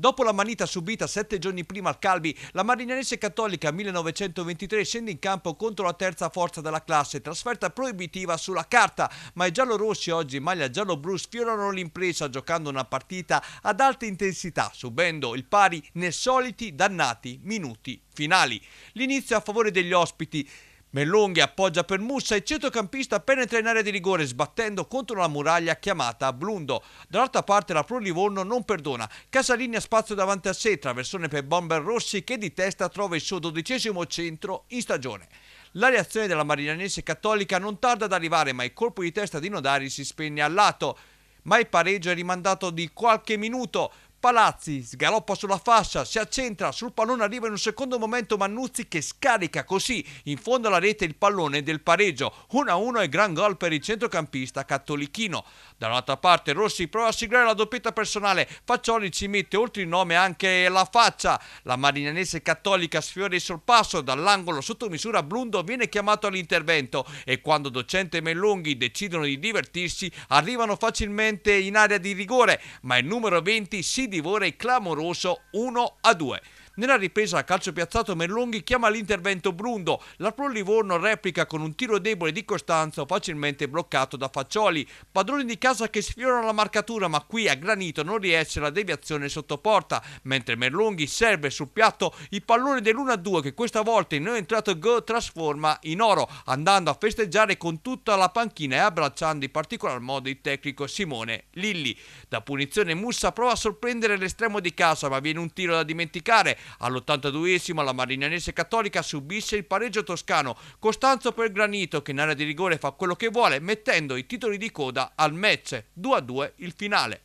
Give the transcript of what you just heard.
Dopo la manita subita sette giorni prima al Calvi, la Marinense Cattolica 1923 scende in campo contro la terza forza della classe, trasferta proibitiva sulla carta, ma i giallorossi oggi in maglia giallo-blu sfiorano l'impresa giocando una partita ad alta intensità, subendo il pari nei soliti dannati minuti finali. L'inizio a favore degli ospiti Mellonghi appoggia per Mussa e centrocampista penetra in area di rigore sbattendo contro la muraglia chiamata Blundo. Dall'altra parte la Pro Livorno non perdona. Casalini ha spazio davanti a sé, traversone per Bomber Rossi che di testa trova il suo dodicesimo centro in stagione. La reazione della Marinanese Cattolica non tarda ad arrivare ma il colpo di testa di Nodari si spegne al lato. Ma il pareggio è rimandato di qualche minuto Palazzi sgaloppa sulla fascia, si accentra, sul pallone arriva in un secondo momento Mannuzzi che scarica così in fondo alla rete il pallone del pareggio. 1-1 e gran gol per il centrocampista cattolichino. Dall'altra parte Rossi prova a siglare la doppietta personale, Faccioli ci mette oltre il nome anche la faccia. La marinanese cattolica sfiora il sorpasso dall'angolo sotto misura Blundo viene chiamato all'intervento e quando Docente e Mellunghi decidono di divertirsi arrivano facilmente in area di rigore, ma il numero 20 si divora il clamoroso 1 a 2. Nella ripresa a calcio piazzato Merlonghi chiama l'intervento Brundo. La Pro Livorno replica con un tiro debole di Costanzo facilmente bloccato da Faccioli. Padroni di casa che sfiorano la marcatura ma qui a Granito non riesce la deviazione sotto porta. Mentre Merlonghi serve sul piatto il pallone dell'1-2 che questa volta in non entrato Go trasforma in oro andando a festeggiare con tutta la panchina e abbracciando in particolar modo il tecnico Simone Lilli. Da punizione Mussa prova a sorprendere l'estremo di casa ma viene un tiro da dimenticare. All'82esimo la Marinanese Cattolica subisce il pareggio toscano. Costanzo per Granito che in area di rigore fa quello che vuole mettendo i titoli di coda al match. 2-2 il finale.